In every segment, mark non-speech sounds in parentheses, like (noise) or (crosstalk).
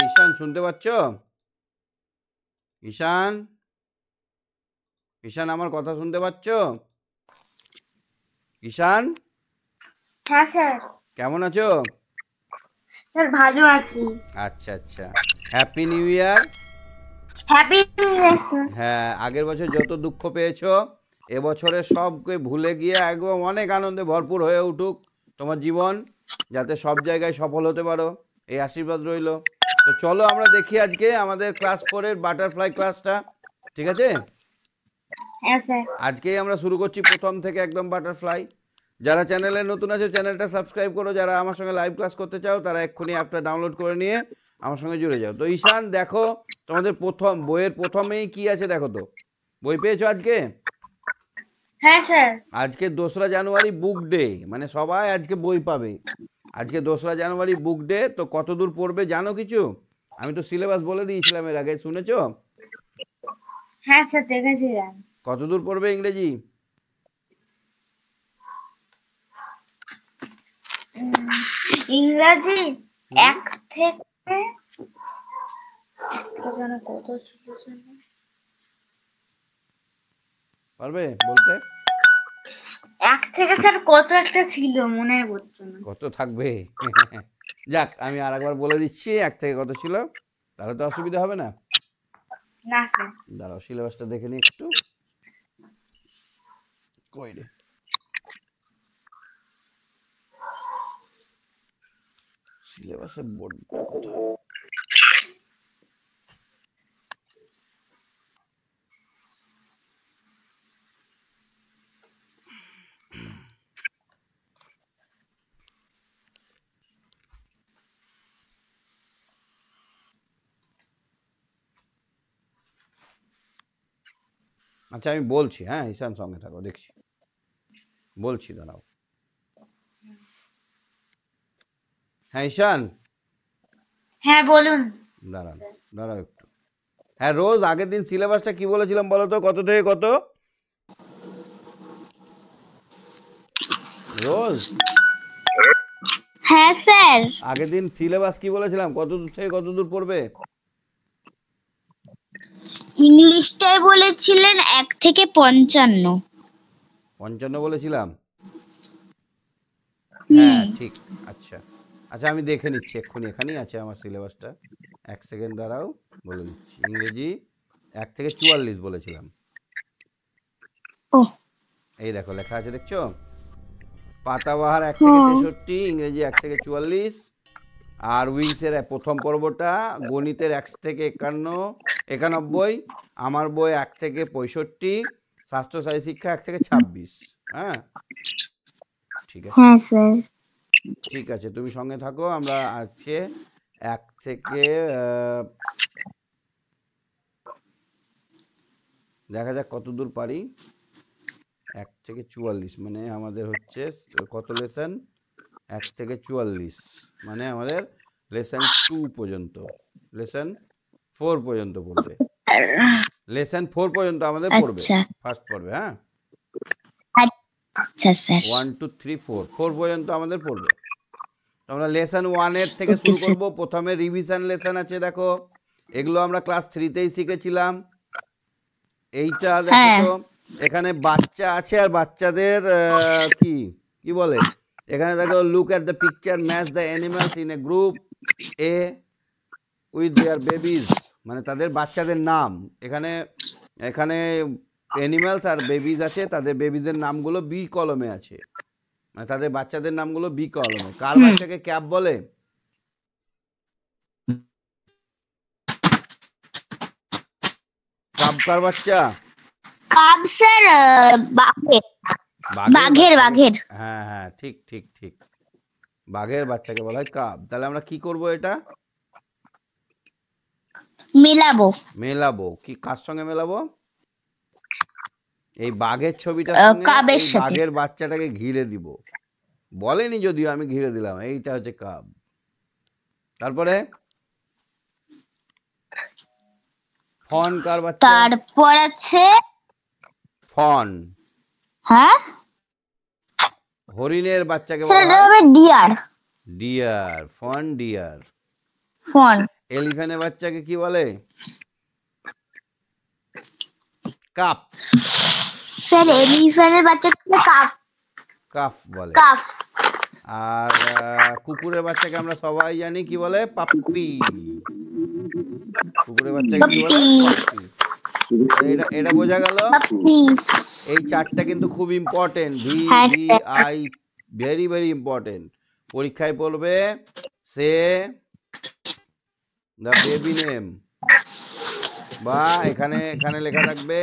ঈশান শুনতে পাচ্ছ ঈশান ঈশান আমার কথা শুনতে পাচ্ছ ঈশান হ্যাঁ স্যার কেমন আছো স্যার ভালো আছি আচ্ছা আচ্ছা happy new year happy new year sir হ্যাঁ আগের বছর যত দুঃখ পেয়েছো এবছরে সবকে ভুলে গিয়ে একদম অনেক আনন্দে ভরপুর হয়ে উঠুক তোমার জীবন যাতে সব জায়গায় সফল হতে পারো এই আশীর্বাদ রইলো তো চলো আমরা দেখি আজকে আমাদের ক্লাস ফোরের বাটারফ্লাই ক্লাসটা ঠিক আছে হ্যাঁ, আজকে আমরা শুরু করছি প্রথম থেকে একদম বাটারফ্লাই যারা চ্যানেলে নতুন আছে চ্যানেলটা সাবস্ক্রাইব করো যারা আমার সঙ্গে লাইভ ক্লাস করতে চাও তারা এক্ষুনি অ্যাপটা ডাউনলোড করে নিয়ে আমার সঙ্গে জুড়ে যাও তো ঈশান দেখো তোমাদের প্রথম বইয়ের প্রথমেই কি আছে দেখো তো বই পেয়েছো আজকে হ্যাঁ স্যার আজকে দোসরা জানুয়ারি বুক ডে মানে সবাই আজকে বই পাবে আজকে দোসরা জানুয়ারি বুক ডে তো কত দূর পড়বে জানো কিছু আমি তো সিলেবাস বলে দিয়েছিলাম এর আগে শুনেছো হ্যাঁ স্যার দেখেছি কত দূর পড়বে ইংরেজি ইংরেজি এক থেকে পারবে বলতে এক থেকে স্যার কত একটা ছিল মনে হচ্ছে না কত থাকবে যাক আমি আর একবার বলে দিচ্ছি এক থেকে কত ছিল তাহলে তো অসুবিধা হবে না না স্যার দাঁড়াও সিলেবাসটা দেখে নিই একটু কই রে সিলেবাসে বোর্ড কত আচ্ছা আমি বলছি হ্যাঁ ঈশান সঙ্গে থাকো দেখছি বলছি দাঁড়াও হ্যাঁ ঈশান হ্যাঁ বলুন দাঁড়ান দাঁড়াও একটু হ্যাঁ রোজ আগের দিন সিলেবাসটা কি বলেছিলাম বলো তো কত থেকে কত রোজ হ্যাঁ স্যার আগের দিন সিলেবাস কি বলেছিলাম কত দূর থেকে কত দূর পড়বে ইংলিশটাই বলেছিলেন এক থেকে পঞ্চান্ন পঞ্চান্ন বলেছিলাম হ্যাঁ ঠিক আচ্ছা আচ্ছা আমি দেখে নিচ্ছি এক্ষুনি এখানেই আছে আমার সিলেবাসটা এক সেকেন্ড দাঁড়াও বলে দিচ্ছি ইংরেজি এক থেকে চুয়াল্লিশ বলেছিলাম এই দেখো লেখা আছে দেখছো পাতাবাহার এক থেকে তেষট্টি ইংরেজি এক থেকে চুয়াল্লিশ আর উইংসের প্রথম পর্বটা গণিতের এক থেকে একান্ন একানব্বই আমার বই এক থেকে পঁয়ষট্টি স্বাস্থ্য শিক্ষা এক থেকে ছাব্বিশ হ্যাঁ ঠিক আছে হ্যাঁ, ঠিক আছে তুমি সঙ্গে থাকো আমরা আজকে এক থেকে দেখা যাক কত দূর পারি এক থেকে চুয়াল্লিশ মানে আমাদের হচ্ছে কত লেসন এক থেকে চুয়াল্লিশ মানে আমাদের লেসন টু পর্যন্ত লেসন ফোর পর্যন্ত পড়বে লেসন ফোর পর্যন্ত আমাদের পড়বে আচ্ছা। ফার্স্ট পড়বে হ্যাঁ আচ্ছা one two three four four পর্যন্ত আমাদের পড়বে আমরা ওয়ান এর থেকে শুরু করব প্রথমে রিভিশন লেসন আছে দেখো এগুলো আমরা ক্লাস থ্রিতেই শিখেছিলাম এইটা দেখো হ্যাঁ। এখানে বাচ্চা আছে আর বাচ্চাদের কি কি বলে এখানে দেখো look at the picture match the animals in a group a with their babies মানে তাদের বাচ্চাদের নাম এখানে এখানে অ্যানিমালস আর বেবিজ আছে তাদের বেবিজের নামগুলো বি কলমে আছে মানে তাদের বাচ্চাদের নামগুলো বি কলমে কার বাচ্চাকে ক্যাপ বলে কার বাচ্চা স্যার বাঘের বাঘের হ্যাঁ হ্যাঁ ঠিক ঠিক ঠিক বাঘের বাচ্চাকে বলা হয় কাব তাহলে আমরা কি করব এটা মেলাবো মেলাবো কি কার সঙ্গে মেলাবো এই বাঘের ছবিটা কাবের সাথে বাঘের বাচ্চাটাকে ঘিরে দিব বলেনি যদিও আমি ঘিরে দিলাম এইটা হচ্ছে কাব তারপরে ফন কার বাচ্চা তারপর আছে ফন হ্যাঁ? হরিণের বাচ্চাকে deer deer fawn deer fawn এলিফ্যান্টের বাচ্চাকে কি বলে কাপ স্যার এলিফ্যান্টের বাচ্চাকে কাপ কাফ বলে কাফ আর কুকুরের বাচ্চাকে আমরা সবাই জানি কি বলে পাপ্পি কুকুরের বাচ্চাকে কি বলে এটা এটা বোঝা গেল এই চারটা কিন্তু খুব important V V I very very important পরীক্ষায় পড়বে সে দ্য বেবি নেম বা এখানে এখানে লেখা থাকবে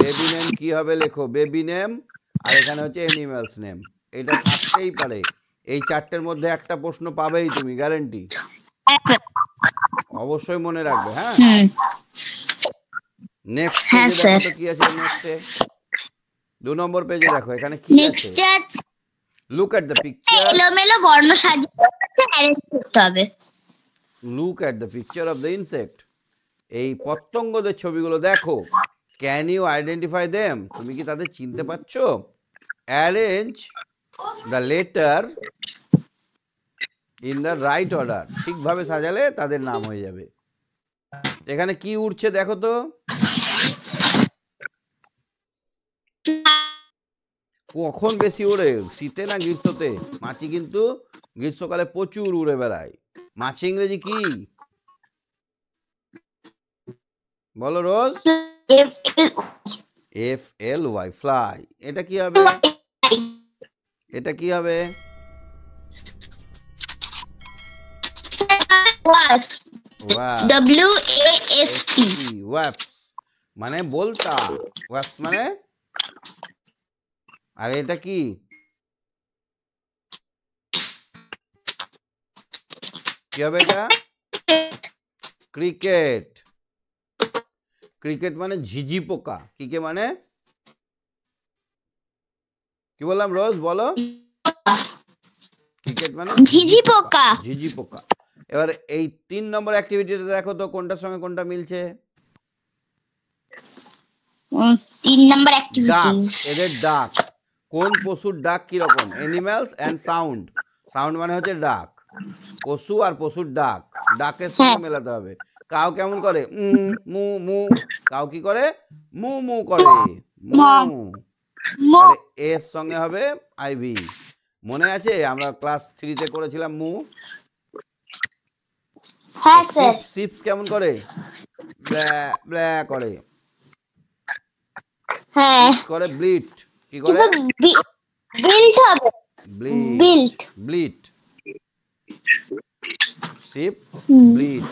বেবি নেম কি হবে লেখো বেবি নেম আর এখানে হচ্ছে অ্যানিমালস নেম এটা থাকতেই পারে এই চারটের মধ্যে একটা প্রশ্ন পাবেই তুমি গ্যারেন্টি অবশ্যই মনে রাখবে হ্যাঁ, হ্যাঁ। নেক্সট হ্যাঁ স্যার কি আছে নেক্সটে দু নম্বর পেজে দেখো এখানে কি নেক্সট আছে লুক এট দ্য পিকচার এলোমেলো বর্ণ সাজিয়ে অ্যারেঞ্জ করতে হবে look at the picture of the insect এই পতঙ্গদের ছবিগুলো দেখো ক্যান ইউ আইডেন্টিফাই দেম তুমি কি তাদের চিনতে পারছো arrange the letter in the right order ঠিকভাবে সাজালে তাদের নাম হয়ে যাবে এখানে কি উঠছে দেখো তো কখন বেশি ওড়ে শীতে না গ্রীষ্মতে মাছি কিন্তু গ্রীষ্মকালে প্রচুর উড়ে বেড়ায় মাছি ইংরেজি কি বলো রোজ এফ এল ওয়াই ফ্লাই এটা কি হবে এটা কি হবে মানে বলতা মানে আর এটা কি হবে এটা ক্রিকেট ক্রিকেট মানে ঝিঝি পোকা কি কে মানে কি বললাম রোজ বলো ক্রিকেট মানে ঝিঝি পোকা ঝিঝি পোকা এবার এই তিন নম্বর অ্যাক্টিভিটিটা দেখো তো কোনটার সঙ্গে কোনটা মিলছে তিন নম্বর ডাক এদের ডাক কোন পশুর ডাক কিরকম অ্যানিম্যালস অ্যান্ড সাউন্ড সাউন্ড মানে হচ্ছে ডাক পশু আর পশুর ডাক ডাকের সঙ্গে হ্যাঁ। মেলাতে হবে কাউ কেমন করে মু মু কাউ কি করে মু মু করে মু এর সঙ্গে হবে আইভি মনে আছে আমরা ক্লাস থ্রিতে করেছিলাম মু হ্যাঁ, কেমন করে করে হ্যাঁ। করে ব্লিট কি করে বিল্ট ব্লিট ব্লিট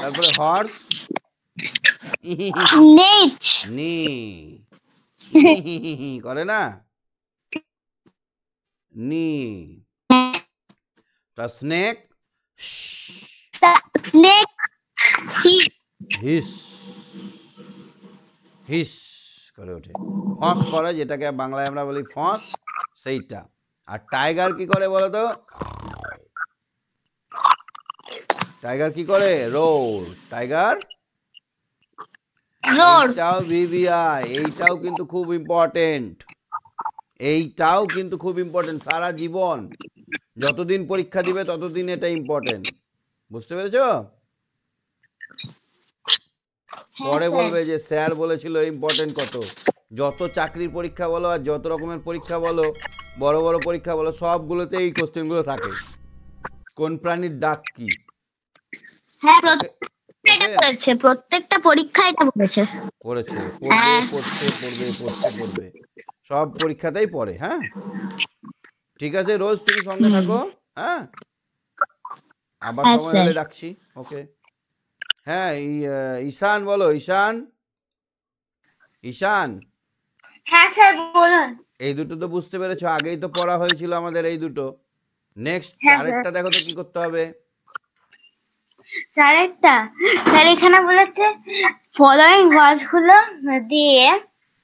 তারপরে হর্স নি (laughs) করে না নি তা snake The snake hiss. Hiss hiss করে ওঠে ফঁস করে যেটাকে বাংলায় আমরা বলি ফঁস সেইটা আর টাইগার কি করে বলো টাইগার কি করে রোর টাইগার এইটাও ভিভিআই এইটাও কিন্তু খুব ইম্পর্টেন্ট এইটাও কিন্তু খুব ইম্পর্টেন্ট সারা জীবন যতদিন পরীক্ষা দিবে ততদিন এটা ইম্পর্টেন্ট বুঝতে পেরেছ হ্যাঁ, পরে বলবে যে স্যার বলেছিল ইম্পর্টেন্ট কত যত চাকরির পরীক্ষা বলো আর যত রকমের পরীক্ষা বলো বড় বড় পরীক্ষা বলো সবগুলোতে এই কোশ্চেনগুলো থাকে কোন প্রাণীর ডাক কি হ্যাঁ, হ্যাঁ। সব পরীক্ষাতেই পড়ে হ্যাঁ ঠিক আছে রোজ তুমি সঙ্গে থাকো হ্যাঁ আবার আচ্ছা। সময় হলে ডাকছি ওকে হ্যাঁ ঈশান বলো ঈশান ঈশান হ্যাঁ স্যার বলুন এই দুটো তো বুঝতে পেরেছো আগেই তো পড়া হয়েছিল আমাদের এই দুটো নেক্সট হ্যাঁ, আরেকটা দেখো তো কি করতে হবে চারেকটা স্যার এখানে বলেছে ফলোইং ওয়ার্ডসগুলো দিয়ে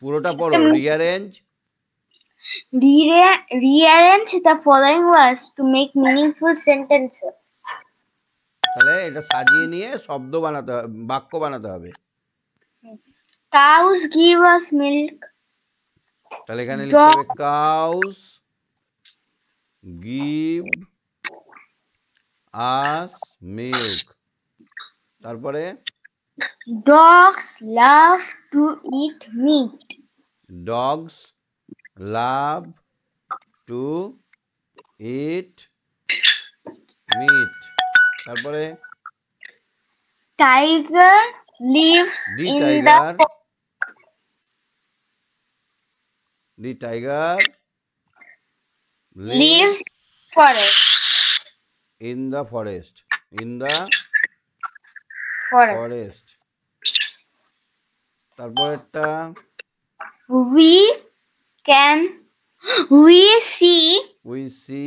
পুরোটা পড়ো rearrange rearrange the following words to make meaningful sentences. তাহলে এটা সাজিয়ে নিয়ে শব্দ বানাতে হবে বাক্য বানাতে হবে কাউস গিভ আস মিল্ক তাহলে এখানে লিখতে হবে কাউস গিভ আস মিল্ক তারপরে dogs love to eat meat dogs love to eat meat তারপরে tiger lives in tiger the tiger lives forest in the forest in the forest তারপরেরটা we can we see we see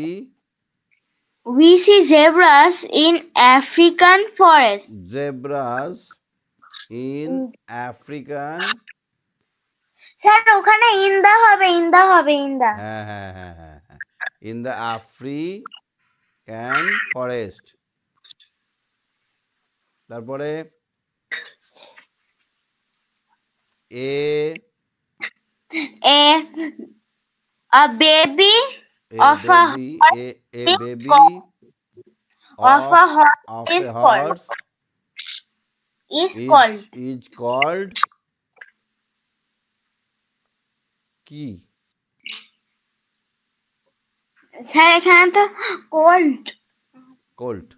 we see zebras in African forest. Zebras in African. Sir, ওখানে in the হবে in the হবে in the. In the African forest. তারপরে a a a baby a baby, a, a baby of, of a horse, of is, a horse called, is, is called is called কি sir এখানে তো colt colt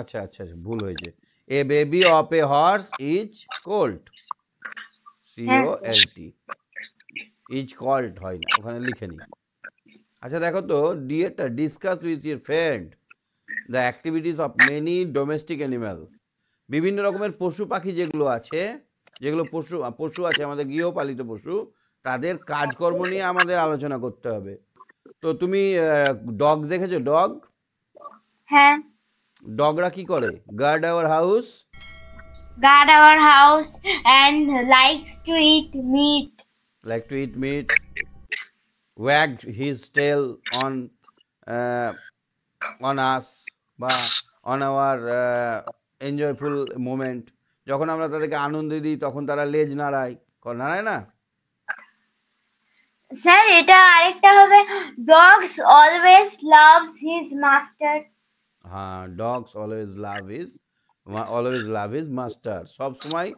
আচ্ছা আচ্ছা ভুল হয়েছে a baby of a horse is colt C O L T is called হয় না ওখানে লিখে নিই আচ্ছা দেখো তো ডিএটা discuss with your friend the activities of many domestic animal বিভিন্ন রকমের পশু পাখি যেগুলো আছে যেগুলো পশু পশু আছে আমাদের গৃহপালিত পশু তাদের কাজকর্ম নিয়ে আমাদের আলোচনা করতে হবে তো তুমি ডগ দেখেছো ডগ হ্যাঁ ডগরা কি করে guard our house guard our house and likes to eat meat like to eat meat, wagged his tail on uh, on us বা অন আওয়ার এনজয়ফুল মোমেন্ট যখন আমরা তাদেরকে আনন্দ দিই তখন তারা লেজ নাড়ায় নাড়ায় না স্যার এটা আরেকটা হবে dogs always loves his master হ্যাঁ dogs always love is always love is master সব সময়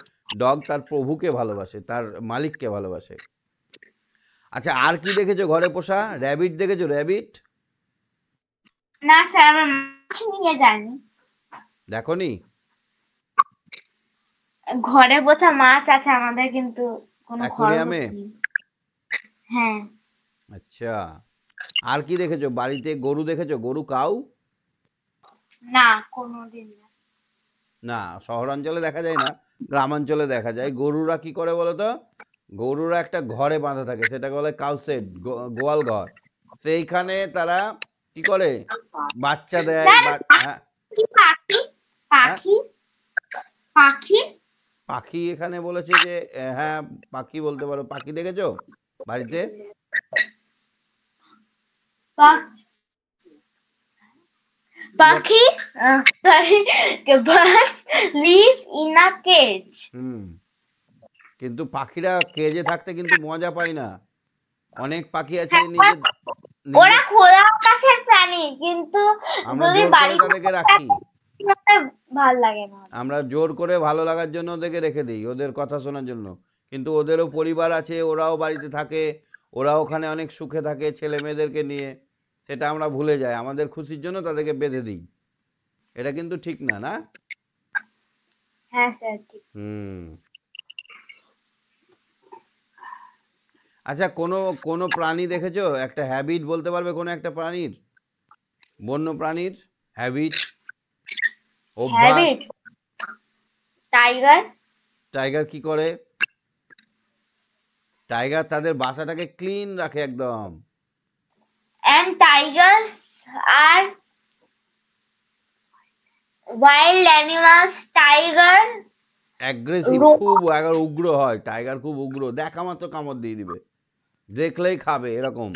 ডগ তার প্রভুকে ভালোবাসে তার মালিককে ভালোবাসে আচ্ছা আর কি দেখেছো ঘরে পোষা র্যাবিট দেখেছো র্যাবিট না স্যার মাছ নিয়ে ঘরে মাছ আছে আমাদের কিন্তু কোনো হ্যাঁ আচ্ছা আর কি দেখেছো বাড়িতে গরু দেখেছো গরু কাউ না কোনোদিন না শহরাঞ্চলে দেখা যায় না গ্রামাঞ্চলে দেখা যায় গরুরা কি করে বলো তো গরুরা একটা ঘরে বাঁধা থাকে সেটা বলে কাউসেট গোয়াল ঘর সেইখানে তারা কি করে বাচ্চা দেয় হ্যাঁ? পাখি পাখি এখানে বলেছে যে হ্যাঁ পাখি বলতে পারো পাখি দেখেছো বাড়িতে পাখি sorry live in a cage hmm কিন্তু পাখিরা কেজে থাকতে কিন্তু মজা পায় না অনেক পাখি আছে হ্যাঁ, নিজে ওরা খোলা আকাশের প্রাণী কিন্তু আমরা যদি বাড়িতে তাদেরকে রাখি ভালো লাগে না আমরা জোর করে ভালো লাগার জন্য ওদেরকে রেখে দিই ওদের কথা শোনার জন্য কিন্তু ওদেরও পরিবার আছে ওরাও বাড়িতে থাকে ওরা ওখানে অনেক সুখে থাকে ছেলে মেয়েদেরকে নিয়ে সেটা আমরা ভুলে যাই আমাদের খুশির জন্য তাদেরকে বেঁধে দিই এটা কিন্তু ঠিক না না হ্যাঁ স্যার ঠিক হুম আচ্ছা কোনো কোনো প্রাণী দেখেছো একটা হ্যাবিট বলতে পারবে কোনো একটা প্রাণীর বন্য প্রাণীর হ্যাবিট অভ্যাস টাইগার টাইগার কি করে টাইগার তাদের বাসাটাকে ক্লিন রাখে একদম and tigers are wild animals tiger aggressive খুব একবার উগ্র হয় টাইগার খুব উগ্র দেখা মাত্র কামড় দিয়ে দিবে দেখলেই খাবে এরকম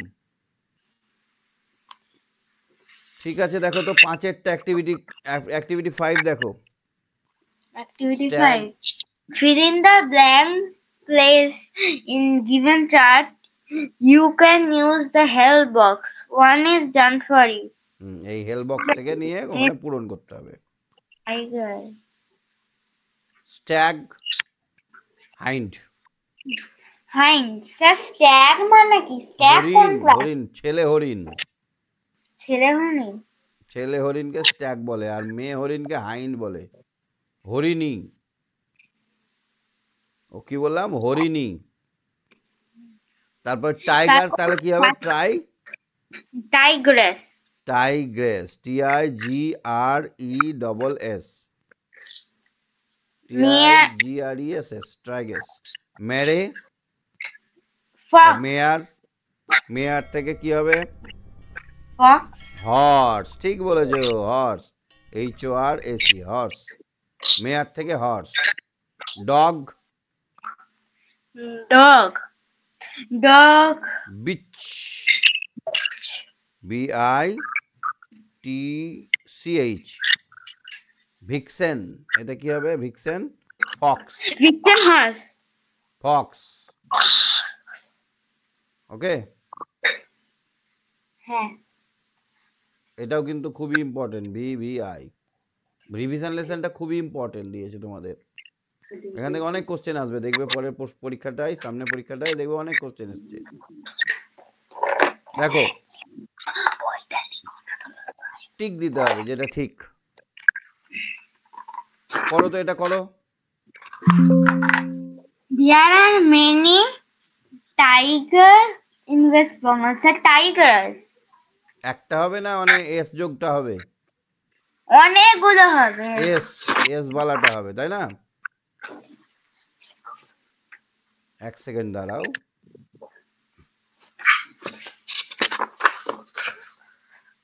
ঠিক আছে দেখো তো পাঁচের টা অ্যাক্টিভিটি অ্যাক্টিভিটি 5 দেখো activity 5 fill in the blank place in given chart you can use the help box one is done for you এই হেল্প বক্স থেকে নিয়ে ওখানে পূরণ করতে হবে আই গাই স্ট্যাগ হাইন্ড মানে ছেলে হরিণকে স্ট্যাগ বলে আর মেয়ে হরিণকে হাইন্ড বলে হরিণী ও কি বললাম হরিণী তারপর টাইগার তাহলে কি হবে try tigress tigress T I G R E double S T I G R E S S tigress mare mare mare থেকে কি হবে হর্স ঠিক বলেছো horse H O R S E horse mare থেকে horse dog dog dog bitch B I T C H vixen এটা কি হবে vixen fox vixen horse fox okay হ্যাঁ এটাও কিন্তু খুবই ইম্পর্টেন্ট আই রিভিশন লেসনটা খুবই ইম্পর্টেন্ট দিয়েছে তোমাদের এখান থেকে অনেক কোশ্চেন আসবে দেখবে পরের পরীক্ষাটাই সামনে পরীক্ষাটাই দেখবে অনেক কোশ্চেন আসছে দেখো টিক দিতে হবে যেটা ঠিক করো তো এটা করো There are many tiger in west West Bengal sir tigers একটা হবে না মানে এস যোগটা হবে অনেকগুলো হবে এস এস বালাটা হবে তাই না এক সেকেন্ড দাঁড়াও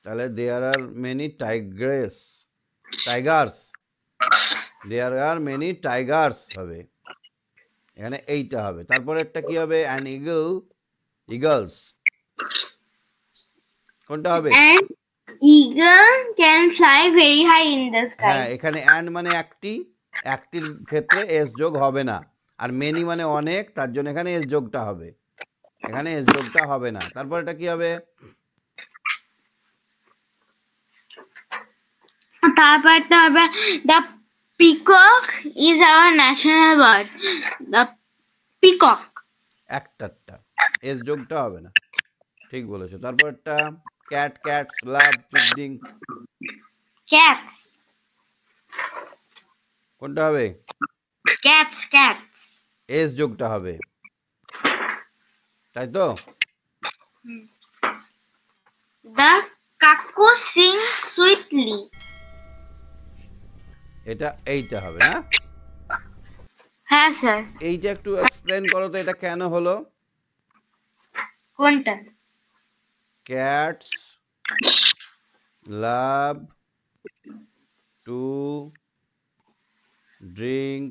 তাহলে there are many tigress tigers there are many tigers হবে এখানে এইটা হবে তারপরে একটা কি হবে অ্যান ইগল ইগলস কোনটা হবে eagle can fly very high in the sky হ্যাঁ এখানে অ্যান্ড মানে একটি একটির ক্ষেত্রে এস যোগ হবে না আর মেনি মানে অনেক তার জন্য এখানে এস যোগটা হবে এখানে এস যোগটা হবে না তারপর এটা কি হবে তারপর তারপরটা হবে the peacock is our national bird the peacock একটা এস যোগটা হবে না ঠিক বলেছো তারপর একটা cat cats love chiding cats কোনটা হবে ক্যাটস ক্যাটস এস যোগটা হবে তাই তো দা কাকু সিং সুইটলি এটা এইটা হবে না হ্যাঁ স্যার এইটা একটু এক্সপ্লেন করো তো এটা কেন হলো কোনটা ক্যাটস লাভ টু ড্রিঙ্ক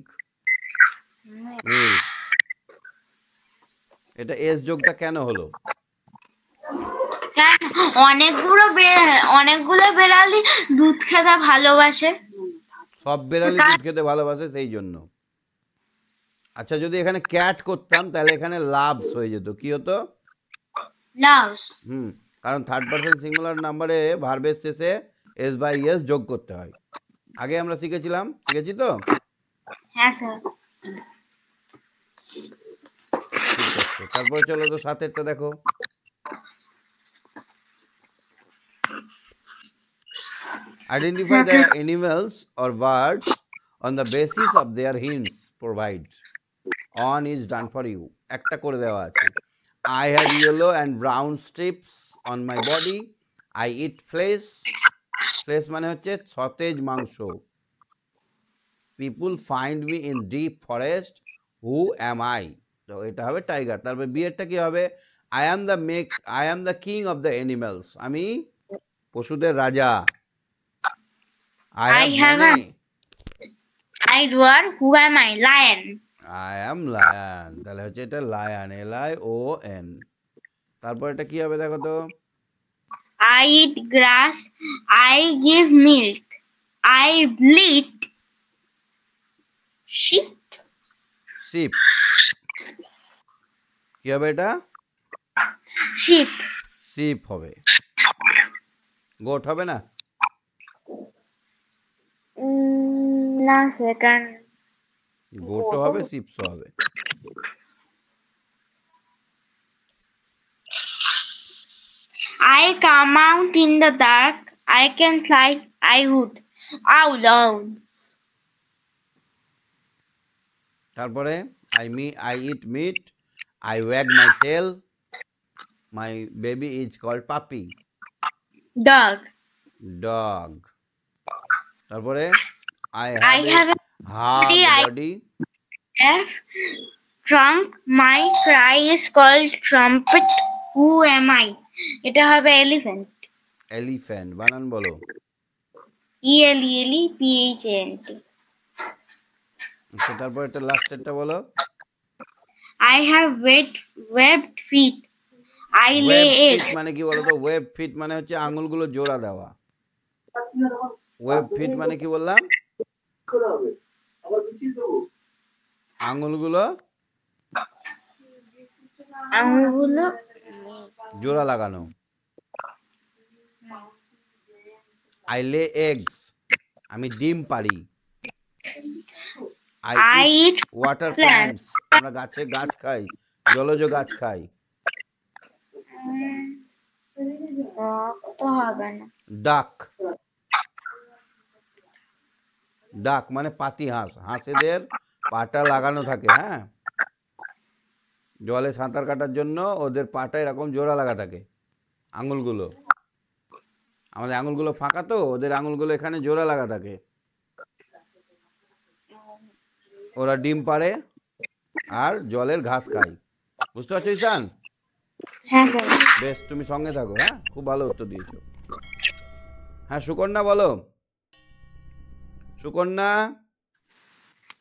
এটা এস যোগটা কেন হলো হ্যাঁ, অনেকগুলো অনেকগুলো বেড়ালি দুধ খেতে ভালোবাসে সব বেড়ালি দুধ খেতে ভালোবাসে সেই জন্য আচ্ছা যদি এখানে ক্যাট করতাম তাহলে এখানে লাভস হয়ে যেত কি হতো নাউস হুম কারণ থার্ড পারসন সিঙ্গুলার নাম্বারে ভার্বের শেষে এস বাই এস যোগ করতে হয় আগে আমরা শিখেছিলাম শিখেছি তো হ্যাঁ স্যার তারপরে চলো তো সাতেরটা দেখো identify the animals or birds on the একটা করে দেওয়া আছে I have yellow and brown strips on my body. I eat flesh. Flesh মানে হচ্ছে সতেজ মাংস। People find me in deep forest. Who am I? তো এটা হবে টাইগার তারপরে বিয়েরটা কি হবে I am the make I am the king of the animals আমি পশুদের রাজা আই হ্যাভ আই ডু আর who am I lion I am lion তাহলে হচ্ছে এটা লায়ান এল আই ও এন তারপর এটা কি হবে দেখো তো I eat grass I give milk I bleat sheep কি হবে এটা শিপ শিপ হবে গোট হবে না না সেকেন্ড গোটো হবে হবে I come out in the dark. I can fly. I would. Out loud. তারপরে I me I eat meat I wag my tail my baby is called puppy dog dog তারপরে I have Hard ah, body. F trunk. My cry is called trumpet. Who am I? এটা হবে elephant elephant বানান বলো E L E L E P H N T তারপর এটা লাস্টেরটা বলো I have wet webbed feet I lay eggs মানে কি বলতো ওয়েব ফিট মানে হচ্ছে আঙুলগুলো জোড়া দেওয়া ওয়েব ফিট মানে কি বললাম আঙুলগুলো আঙুলগুলো জোড়া লাগানো আই লে এগস আমি ডিম পারি আই ইট ওয়াটার প্ল্যান্টস আমরা গাছে গাছ খাই জলজ গাছ খাই ডাক ডাক মানে পাতি হাঁস হাঁসেদের পাটা লাগানো থাকে হ্যাঁ জলে সাঁতার কাটার জন্য ওদের পাটা এরকম জোড়া লাগা থাকে আঙুলগুলো আমাদের আঙুলগুলো ফাঁকা তো ওদের আঙুলগুলো এখানে জোড়া লাগা থাকে ওরা ডিম পাড়ে আর জলের ঘাস খায় বুঝতে পারছো ঈশান হ্যাঁ, হ্যাঁ। বেশ তুমি সঙ্গে থাকো হ্যাঁ খুব ভালো উত্তর দিয়েছো হ্যাঁ সুকন্যা বলো সুকন্যা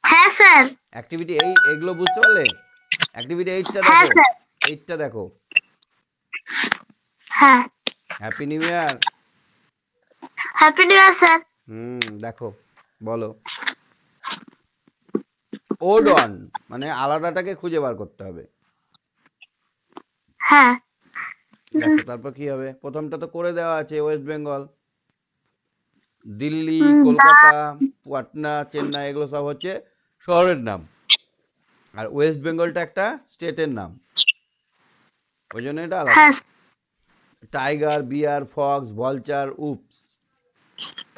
হ্যাঁ স্যার অ্যাক্টিভিটি এই এগুলো বুঝতে পারলে অ্যাক্টিভিটি এইটটা দেখো এইটটা দেখো হ্যাঁ happy new year happy new year sir hmm দেখো বলো ওড অন মানে আলাদাটাকে খুঁজে বার করতে হবে হ্যাঁ তারপর কি হবে প্রথমটা তো করে দেওয়া আছে ওয়েস্ট বেঙ্গল দিল্লি কলকাতা পাটনা চেন্নাই এগুলো সব হচ্ছে শহরের নাম আর ওয়েস্ট বেঙ্গলটা একটা স্টেটের নাম ওই জন্য এটা আলাদা হ্যাঁ, tiger bear fox vulture oops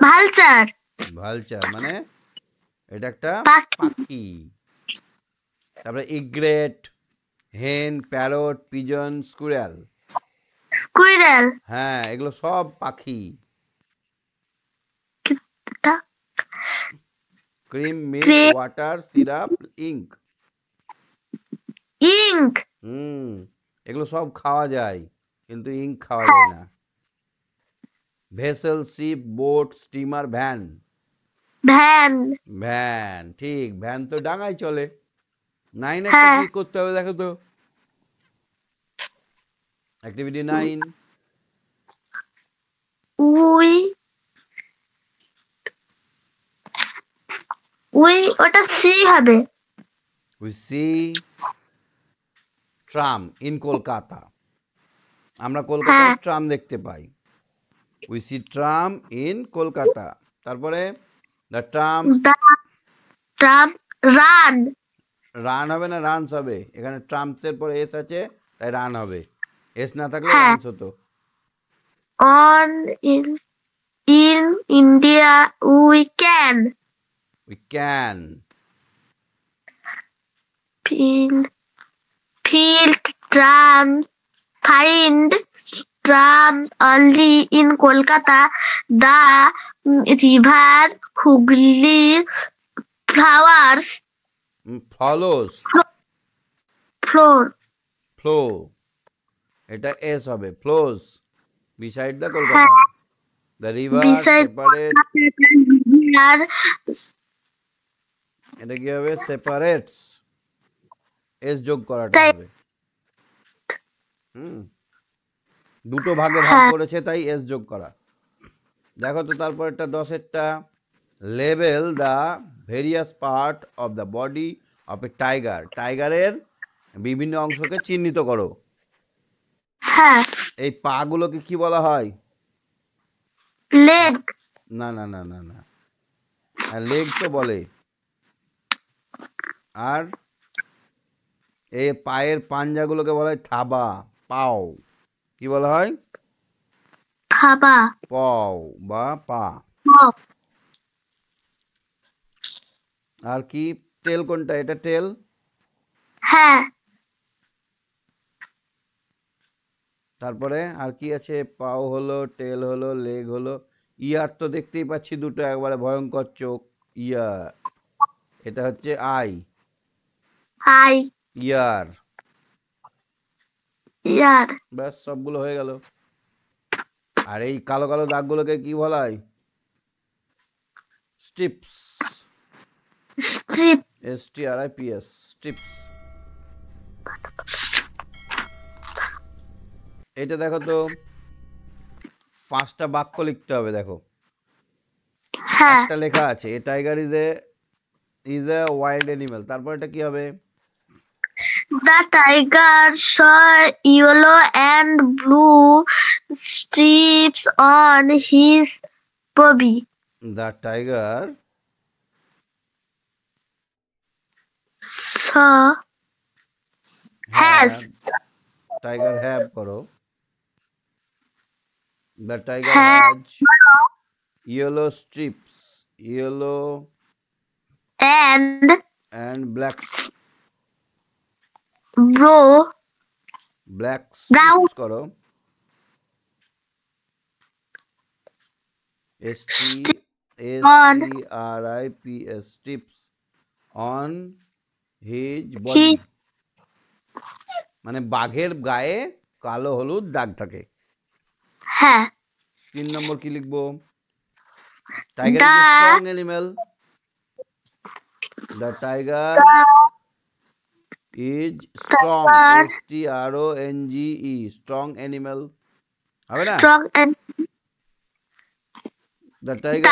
vulture vulture মানে এটা একটা পাখি তারপরে ইগ্রেট হেন প্যারট পিজন স্কুইরেল স্কুইরেল হ্যাঁ এগুলো সব পাখি cream milk water syrup ink ink hmm এগুলো সব খাওয়া যায় কিন্তু ইঙ্ক খাওয়া হ্যাঁ। যায় না vessel ship boat steamer van van van ঠিক ভ্যান তো ডাঙায় চলে নাইন হ্যাঁ। কি করতে হবে দেখো তো অ্যাক্টিভিটি নাইন উই উই ওটা সি হবে we see tram in Kolkata আমরা কলকাতায় হ্যাঁ। ট্রাম দেখতে পাই we see tram in Kolkata তারপরে the tram tram run run হবে না রানস হবে এখানে এর পরে এস আছে তাই রান হবে এস না থাকলে হ্যাঁ। রানস হতো on in in India we can We can. Field, field drum, find drum only in Kolkata. The river hugli flowers. Follows. Floor. Flow. এটা এস হবে flows beside the Kolkata. The river beside এটা কি হবে separates S যোগ করাটা হবে হুম দুটো ভাগে ভাগ হ্যাঁ। করেছে তাই এস যোগ করা দেখো তো তারপর তারপরেরটা দশেরটা লেভেল the various part of the body of a tiger টাইগারের বিভিন্ন অংশকে চিহ্নিত করো হ্যাঁ এই পা গুলোকে কি বলা হয় লেগ না না না না না লেগ হ্যাঁ, তো বলে আর এই পায়ের পাঞ্জাগুলোকে বলা হয় থাবা পাও কি বলা হয় থাবা পাও বা পা আর কি টেল কোনটা এটা টেল হ্যাঁ তারপরে আর কি আছে পাও হলো টেল হলো লেগ হলো ইয়ার তো দেখতেই পাচ্ছি দুটো একবারে ভয়ঙ্কর চোখ ইয়া এটা হচ্ছে আই আই ইয়ার ইয়ার ব্যাস সবগুলো হয়ে গেল আর এই কালো কালো দাগগুলোকে কি বলাই হয় strips strip S T R I P S strips এটা দেখো তো পাঁচটা বাক্য লিখতে হবে দেখো হ্যাঁ। একটা লেখা আছে a tiger is a is a wild animal তারপর এটা কি হবে The tiger saw yellow and blue stripes on his body. The tiger saw has tiger have karo. The tiger has yellow strips, yellow and and black bro black brown করো S T S T R I P S tips on his body মানে বাঘের গায়ে কালো হলুদ দাগ থাকে হ্যাঁ তিন নম্বর কি লিখবো tiger is strong animal the tiger strong. Strong animal. Strong and the tiger.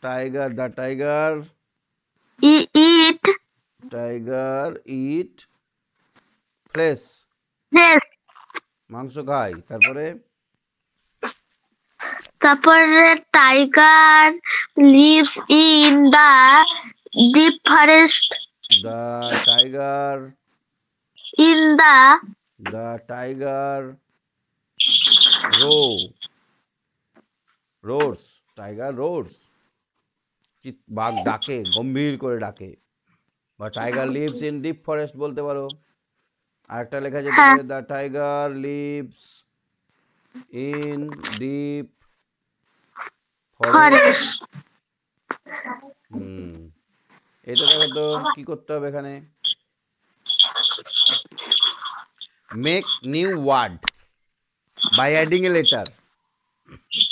Tiger. The tiger. E eat. Tiger eat. Place. Flesh. Mangso kai. Tapore. Tapore tiger lives in the deep forest. the tiger in the the tiger row roars tiger roars বাঘ ডাকে গম্ভীর করে ডাকে বা tiger lives in deep forest বলতে পারো আরেকটা লেখা যেতে the tiger lives in deep forest hmm এটা দেখো তো কি করতে হবে এখানে make new word by adding a letter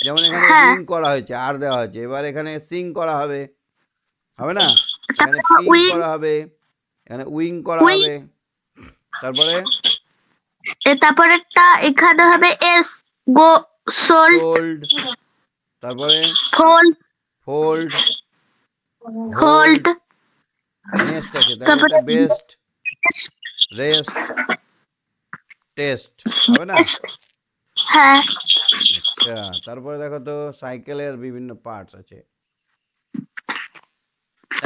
যেমন এখানে সিং হ্যাঁ। করা হয়েছে আর দেওয়া হয়েছে এবার এখানে সিং করা হবে হবে না এখানে পিং করা হবে এখানে উইং করা হবে তারপরে এ তারপরে তারপরেরটা এখানে হবে এস গো সোল্ড তারপরে ফোল্ড ফোল্ড হোল্ড নেক্সট আছে তাহলে বেস্ট রেস্ট টেস্ট হবে না হ্যাঁ আচ্ছা তারপরে দেখো তো সাইকেলের বিভিন্ন পার্টস আছে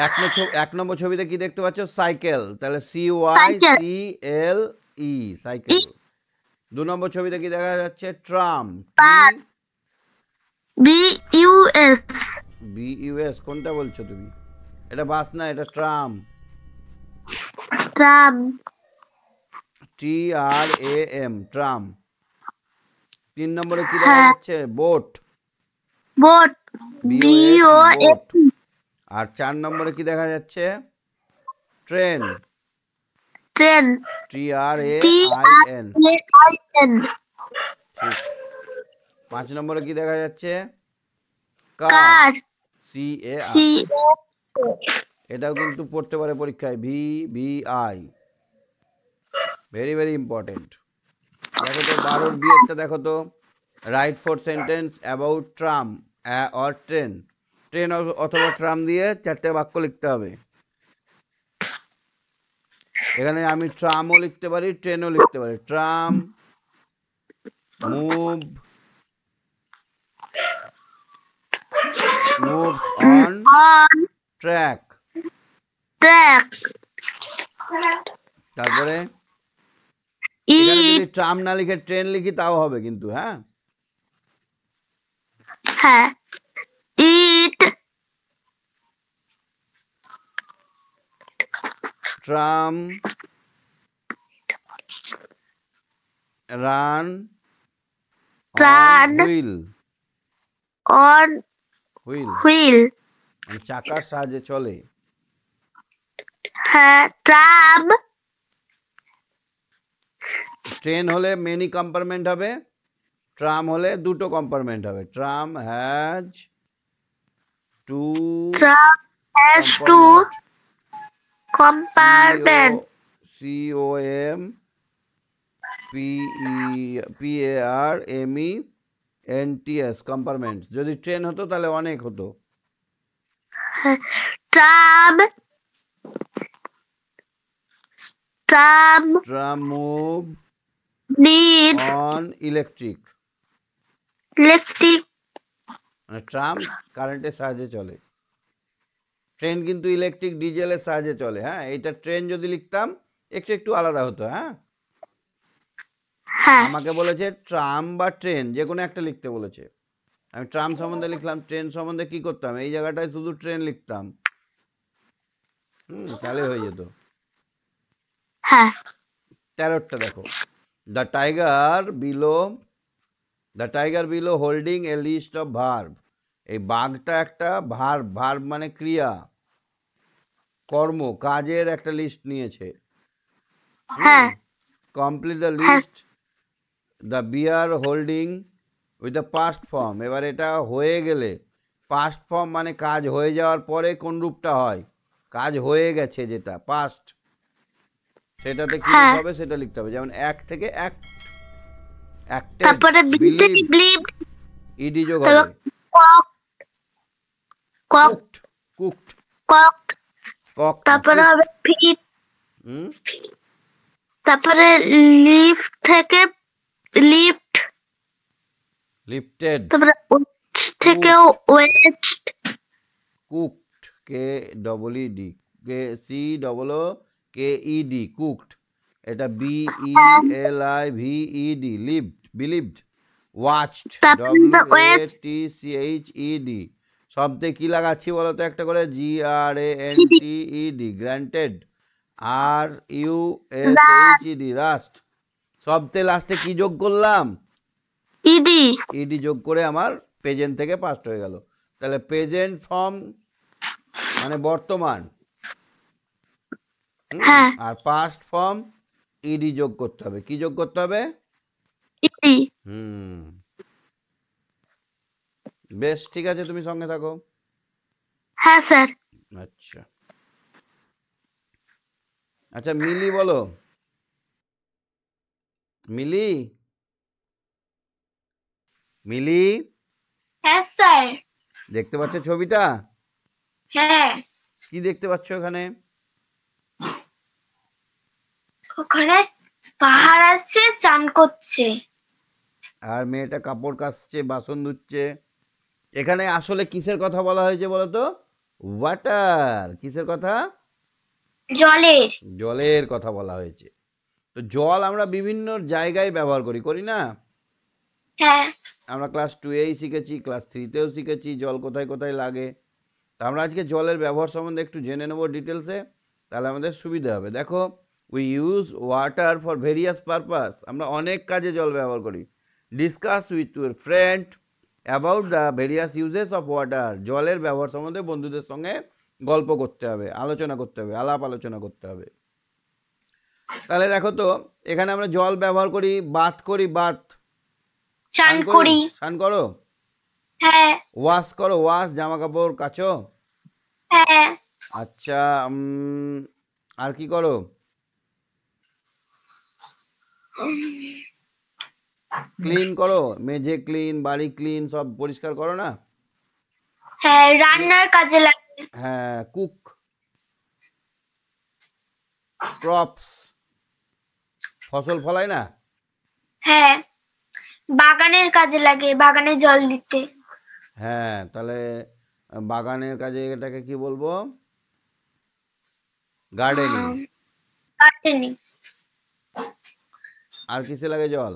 এক নম্বর এক নম্বর ছবিতে কি দেখতে পাচ্ছ সাইকেল তাহলে C Y C L E cycle দু নম্বর ছবিতে কি দেখা যাচ্ছে tram B U S B U S কোনটা বলছো তুমি এটা বাস না এটা tram tram T R A M tram তিন নম্বরে কি দেখা হ্যাঁ। যাচ্ছে boat boat B O R চার নম্বরে কি দেখা যাচ্ছে train train T R A I N পাঁচ নম্বরে কি দেখা যাচ্ছে কার সি এ সি এটাও কিন্তু পড়তে পারে পরীক্ষায় V V I very very important দেখো তো বারোর বিয়েরটা দেখো তো write for sentence about tram or train train অথবা ট্রাম দিয়ে চারটে বাক্য লিখতে হবে এখানে আমি ট্রামও লিখতে পারি ট্রেনও লিখতে পারি tram move move on track track তারপরে ই ট্রাম না লিখে ট্রেন লিখি তাও হবে কিন্তু হ্যাঁ হ্যাঁ ই ট্রাম রান ট্রেন হুইল কোন হুইল হুইল মানে চাকার সাহায্যে চলে হ্যাঁ ট্রাম ট্রেন হলে মেনি কম্পার্টমেন্ট হবে ট্রাম হলে দুটো কম্পার্টমেন্ট হবে tram has two tram has two compartment C O M P E e P A R M E e N T S compartments যদি ট্রেন হতো তাহলে অনেক হতো tram tram tram move needs on electric electric মানে tram কারেন্টের সাহায্যে চলে train কিন্তু ইলেকট্রিক ডিজেলের সাহায্যে চলে হ্যাঁ এটা ট্রেন যদি লিখতাম একটু একটু আলাদা হতো হ্যাঁ, হ্যাঁ। আমাকে বলেছে ট্রাম বা ট্রেন যে কোনো একটা লিখতে বলেছে আমি ট্রাম সম্বন্ধে লিখলাম ট্রেন সম্বন্ধে কি করতাম এই জায়গাটায় শুধু ট্রেন লিখতাম হুম তাহলে হয়ে যেত হ্যাঁ। তেরোটা দেখো the tiger below the tiger below holding a list of verb এই বাঘটা একটা ভার্ভ ভার্ভ মানে ক্রিয়া কর্ম কাজের একটা লিস্ট নিয়েছে complete the list the bear holding the past form এবার এটা হয়ে গেলে পাস্ট ফর্ম মানে কাজ হয়ে যাওয়ার পরে কোন রূপটা হয় কাজ হয়ে গেছে যেটা পাস্ট সেটাতে কি হ্যাঁ। হবে সেটা লিখতে হবে যেমন এক থেকে এক তারপরে থেকে লিফট লিফটেড তারপরে উইচ থেকেও watch cooked K double E D K C double O K E D cooked এটা B E L I V E D lived believed watched W A T C H E D শব্দে কি লাগাচ্ছি বলো তো একটা করে G R A N T E D granted R U S H E D rust শব্দে লাস্টে কি যোগ করলাম ইডি ইডি যোগ করে আমার প্রেজেন্ট থেকে পাস্ট হয়ে গেল তাহলে প্রেজেন্ট ফর্ম মানে বর্তমান হ্যাঁ। আর পাস্ট ফর্ম ইডি যোগ করতে হবে কি যোগ করতে হবে ইডি হুম বেশ ঠিক আছে তুমি সঙ্গে থাকো হ্যাঁ স্যার আচ্ছা আচ্ছা মিলি বলো মিলি মিলি হ্যাঁ স্যার দেখতে পাচ্ছ ছবিটা হ্যাঁ কি দেখতে পাচ্ছ ওখানে ওখানে পাহাড় আছে চান করছে আর মেয়েটা কাপড় কাচছে বাসন ধুচ্ছে এখানে আসলে কিসের কথা বলা হয়েছে বলতো ওয়াটার কিসের কথা জলের জলের কথা বলা হয়েছে তো জল আমরা বিভিন্ন জায়গায় ব্যবহার করি করি না হ্যাঁ। আমরা ক্লাস টুয়েই শিখেছি ক্লাস থ্রিতেও শিখেছি জল কোথায় কোথায় লাগে তা আমরা আজকে জলের ব্যবহার সম্বন্ধে একটু জেনে নেবো ডিটেলসে তাহলে আমাদের সুবিধা হবে দেখো we use water for various purpose আমরা অনেক কাজে জল ব্যবহার করি discuss with your friend about the various uses of water জলের ব্যবহার সম্বন্ধে বন্ধুদের সঙ্গে গল্প করতে হবে আলোচনা করতে হবে আলাপ আলোচনা করতে হবে তাহলে দেখো তো এখানে আমরা জল ব্যবহার করি বাত করি বাত স্নান করি স্নান করো হ্যাঁ ওয়াশ করো ওয়াশ জামা কাপড় কাচো হ্যাঁ আচ্ছা আর কি করো ক্লিন করো মেঝে ক্লিন বাড়ি ক্লিন সব পরিষ্কার করো না হ্যাঁ রান্নার কাজে লাগে হ্যাঁ কুক ক্রপস ফসল ফলায় না হ্যাঁ বাগানের কাজে লাগে বাগানে জল দিতে হ্যাঁ তাহলে বাগানের কাজে এটাকে কি বলবো গার্ডেনিং গার্ডেনিং আর কিসে লাগে জল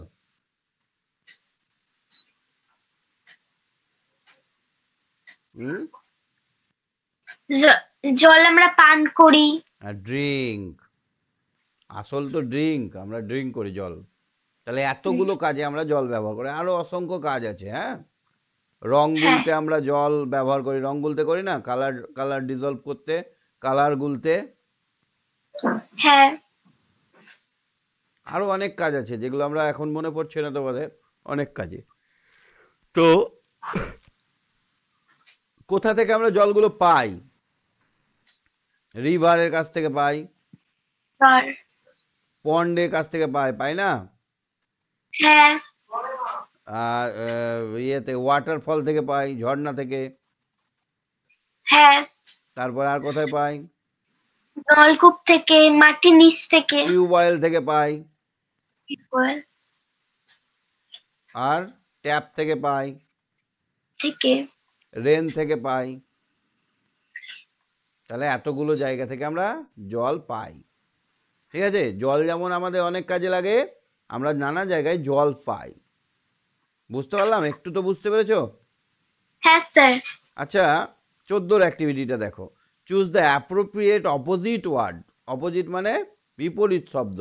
জল আমরা পান করি আর ড্রিঙ্ক আসল তো ড্রিঙ্ক আমরা ড্রিঙ্ক করি জল তাহলে এতগুলো কাজে আমরা জল ব্যবহার করি আরও অসংখ্য কাজ আছে হ্যাঁ রং হ্যাঁ। গুলতে আমরা জল ব্যবহার করি রং গুলতে করি না কালার কালার ডিজলভ করতে কালার গুলতে হ্যাঁ আরও অনেক কাজ আছে যেগুলো আমরা এখন মনে পড়ছে না তোমাদের অনেক কাজে তো কোথা থেকে আমরা জলগুলো পাই রিভারের কাছ থেকে পাই পন্ডের কাছ থেকে পাই পাই না হ্যাঁ আর ইয়েতে ওয়াটারফল থেকে পাই ঝর্ণা থেকে হ্যাঁ তারপর আর কোথায় পাই নলকূপ থেকে মাটির নিচ থেকে টিউবওয়েল থেকে পাই আর ট্যাপ থেকে পাই থেকে রেন থেকে পাই তাহলে এতগুলো জায়গা থেকে আমরা জল পাই ঠিক আছে জল যেমন আমাদের অনেক কাজে লাগে আমরা নানা জায়গায় জল পাই বুঝতে পারলাম একটু তো বুঝতে পেরেছো হ্যাঁ স্যার আচ্ছা চোদ্দোর অ্যাক্টিভিটিটা দেখো choose the appropriate opposite word opposite মানে বিপরীত শব্দ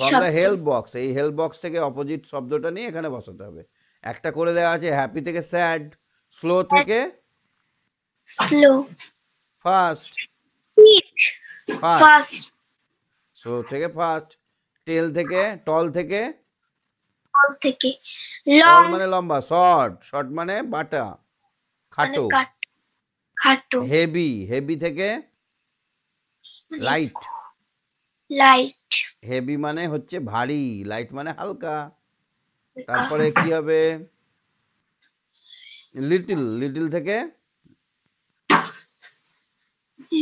ফ্রম দ্য হেল্প বক্স এই হেল্প বক্স থেকে অপোজিট শব্দটা নিয়ে এখানে বসাতে হবে একটা করে দেওয়া আছে হ্যাপি থেকে স্যাড স্লো থেকে স্লো ফাস্ট ফাস্ট স্লো থেকে ফাস্ট টেল থেকে টল থেকে টল থেকে লং মানে লম্বা শর্ট শর্ট মানে বাটা মানে খাটো খাটো হেভি হেভি থেকে লাইট লাইট হেভি মানে হচ্ছে ভারী লাইট মানে হালকা তারপরে কি হবে লিটল লিটল থেকে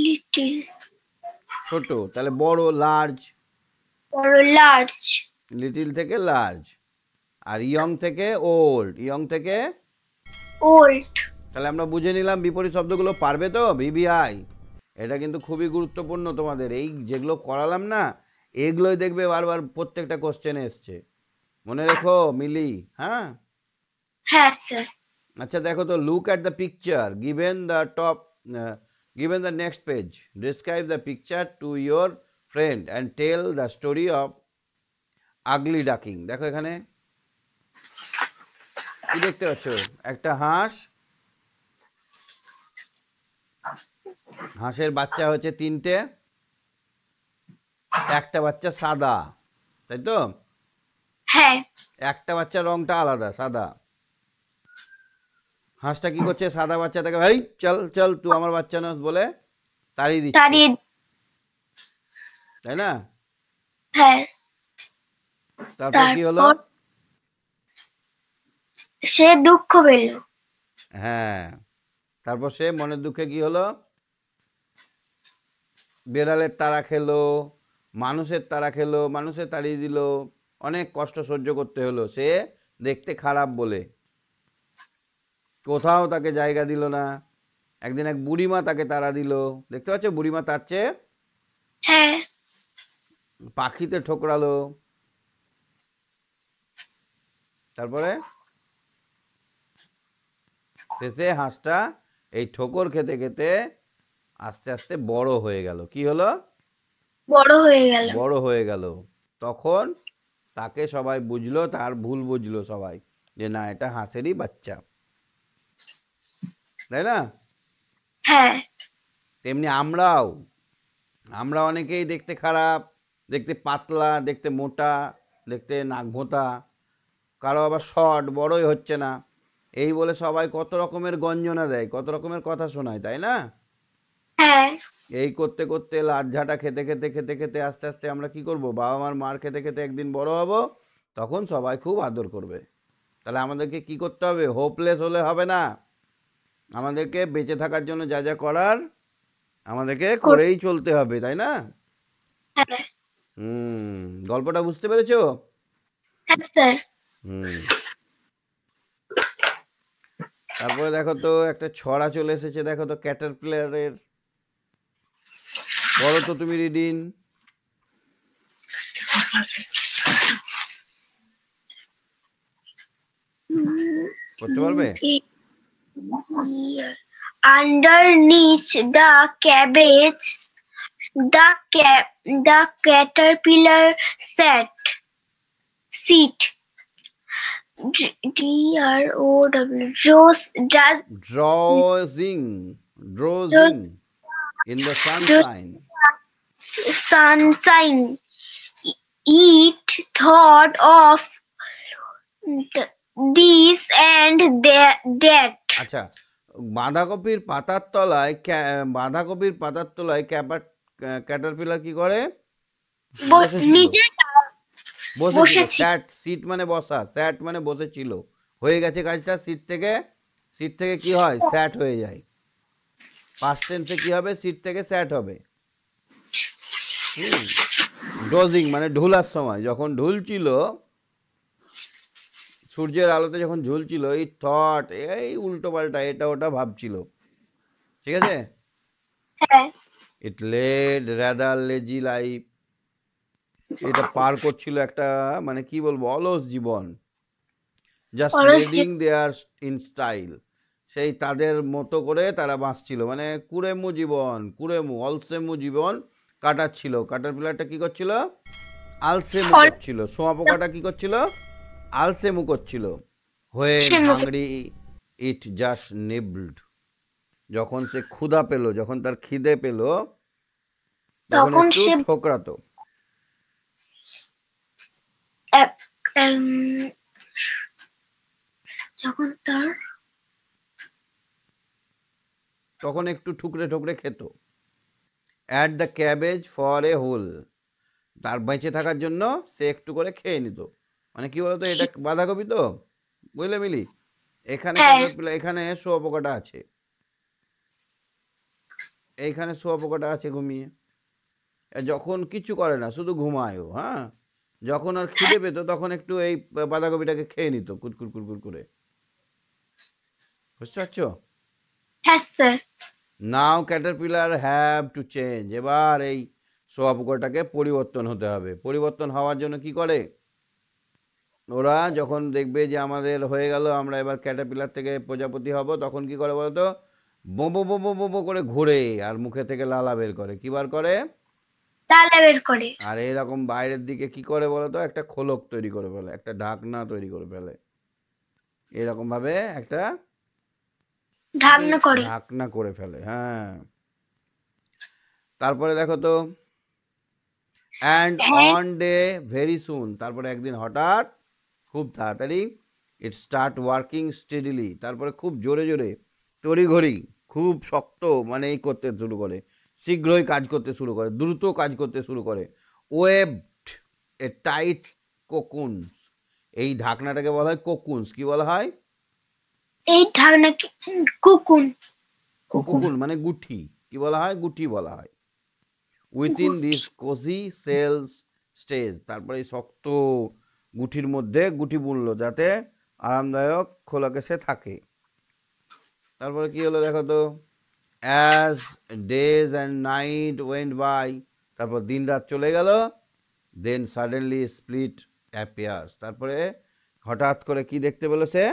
লিটল ছোট তাহলে বড় লার্জ লিটিল থেকে লার্জ আর ইয়ং থেকে ওল্ড ইয়ং থেকে ওল্ড তাহলে আমরা বুঝে নিলাম বিপরীত শব্দগুলো পারবে তো বিবিআই এটা কিন্তু খুবই গুরুত্বপূর্ণ তোমাদের এই যেগুলো করালাম না এগুলোই দেখবে বারবার প্রত্যেকটা কোশ্চেন এসছে মনে রেখো মিলি হ্যাঁ হ্যাঁ স্যার আচ্ছা দেখো তো look at the picture given the top given the next page describe the picture to your friend and tell the story of ugly ducking দেখো এখানে কি দেখতে পাচ্ছ একটা হাঁস হাঁসের বাচ্চা হচ্ছে তিনটে একটা বাচ্চা সাদা তাই তো হ্যাঁ। একটা বাচ্চা রংটা আলাদা সাদা হাঁসটা কি করছে সাদা বাচ্চা বাচ্চাটাকে ভাই চল চল তুই আমার বাচ্চা নস বলে তাড়িয়ে দিচ্ছে তাই না হ্যাঁ তারপর কি হলো সে দুঃখ পেল হ্যাঁ তারপর সে মনের দুঃখে কি হলো বেড়ালের তারা খেলো মানুষের তারা খেলো মানুষের তাড়িয়ে দিল অনেক কষ্ট সহ্য করতে হলো সে দেখতে খারাপ বলে কোথাও তাকে জায়গা দিল না একদিন এক বুড়িমা তাকে তারা দিল দেখতে পাচ্ছ বুড়িমা তার চেয়ে হ্যাঁ পাখিতে ঠোকরালো তারপরে শেষে হাঁসটা এই ঠোকর খেতে খেতে আস্তে আস্তে বড় হয়ে গেল কি হলো বড় হয়ে গেল বড় হয়ে গেল তখন তাকে সবাই বুঝলো তার ভুল বুঝলো সবাই যে না এটা হাঁসেরই বাচ্চা তাই না হ্যাঁ তেমনি আমরাও আমরা অনেকেই দেখতে খারাপ দেখতে পাতলা দেখতে মোটা দেখতে নাকভোতা কারো আবার শর্ট বড়ই হচ্ছে না এই বলে সবাই কত রকমের গঞ্জনা দেয় কত রকমের কথা শোনায় তাই না হ্যাঁ। এই করতে করতে লাজ্জাটা খেতে খেতে খেতে খেতে আস্তে আস্তে আমরা কি করব বাবা মার মার খেতে খেতে একদিন বড় হব তখন সবাই খুব আদর করবে তাহলে আমাদেরকে কি করতে হবে হোপলেস হলে হবে না আমাদেরকে বেঁচে থাকার জন্য যা যা করার আমাদেরকে করেই চলতে হবে তাই না হ্যাঁ। গল্পটা বুঝতে পেরেছো হ্যাঁ, তারপরে দেখো তো একটা ছড়া চলে এসেছে দেখো তো ক্যাটার প্লেয়ারের বলো তো তুমি রিডিন করতে পারবে underneath the cabbage the cab the caterpillar set seat. D R O W draws does drawing drawing in the sunshine. Sunshine Eat thought of this and that. that. আচ্ছা বাঁধাকপির পাতার তলায় বাঁধাকপির পাতার তলায় ক্যাবার ক্যাটারপিলার কি করে স্যাট সিট মানে বসা স্যাট মানে বসেছিল হয়ে গেছে কাজটা সিট থেকে সিট থেকে কি হয় স্যাট হয়ে যায় পাস্ট টেন্সে কি হবে সিট থেকে স্যাট হবে ডোজিং মানে ঢুলার সময় যখন ঢুলছিল সূর্যের আলোতে যখন ঝুলছিল এই থট এই উল্টো পাল্টা এটা ওটা ভাবছিল ঠিক আছে হ্যাঁ। It led rather lazy life এটা পার করছিল একটা মানে কি বলবো অলস জীবন just living their in style সেই তাদের মতো করে তারা বাঁচছিল মানে কুড়েমু জীবন কুড়েমু অলসেমু জীবন কাটাচ্ছিল কাটার পিলারটা কি করছিল আলসেমু করছিল সোয়া পোকাটা কি করছিল আলসেমু করছিল হয়ে হাংরি ইট জাস্ট নিবলড যখন সে ক্ষুধা পেল যখন তার খিদে পেল তখন সে ঠোকরাত যখন তার তখন একটু ঠুকরে ঠুকরে খেত at the cabbage for a whole তার বেঁচে থাকার জন্য সে একটু করে খেয়ে নিত মানে কি বলতো এটা বাঁধাকপি তো বুঝলে মিলি এখানে হ্যাঁ। এখানে সোয়াপোকাটা আছে এইখানে শোয়াপোকাটা আছে ঘুমিয়ে যখন কিছু করে না শুধু ঘুমায়ও হ্যাঁ যখন আর খিদে পেত তখন একটু এই বাঁধাকপিটাকে খেয়ে নিত কুটকুর কুটকুর করে বুঝতে পারছো now caterpillar have to change এবার এই শোয়াপোকাটাকে পরিবর্তন হতে হবে পরিবর্তন হওয়ার জন্য কি করে ওরা যখন দেখবে যে আমাদের হয়ে গেল আমরা এবার ক্যাটারপিলার থেকে প্রজাপতি হব তখন কি করে বলতো বোবো বো বো করে ঘোরে আর মুখে থেকে লালা বের করে কি বার করে লালা বের করে আর এরকম বাইরের দিকে কি করে বলো তো একটা খোলক তৈরি করে ফেলে একটা ঢাকনা তৈরি করে ফেলে এরকম ভাবে একটা ঢাকনা করে ঢাকনা করে ফেলে হ্যাঁ তারপরে দেখো তো and on day very soon তারপরে একদিন হঠাৎ খুব তাড়াতাড়ি ইট স্টার্ট ওয়ার্কিং স্টেডিলি তারপরে খুব জোরে জোরে তড়িঘড়ি খুব শক্ত মানে এই করতে শুরু করে শীঘ্রই কাজ করতে শুরু করে দ্রুত কাজ করতে শুরু করে ওয়েবড এ টাইট কোকুনস এই ঢাকনাটাকে বলা হয় কোকুনস কি বলা হয় এই ঢাকনাকে কোকুন কোকুন মানে গুঠি কি বলা হয় গুঠি বলা হয় within this cosy cells stage তারপরে এই শক্ত গুঠির মধ্যে গুটি বুনলো যাতে আরামদায়ক খোলাকে সে থাকে তারপরে কি হলো দেখো তো as days and night went by তারপর দিন রাত চলে গেল দেন সাডেনলি স্প্লিট অ্যাপিয়ার্স তারপরে হঠাৎ করে কি দেখতে পেলো সে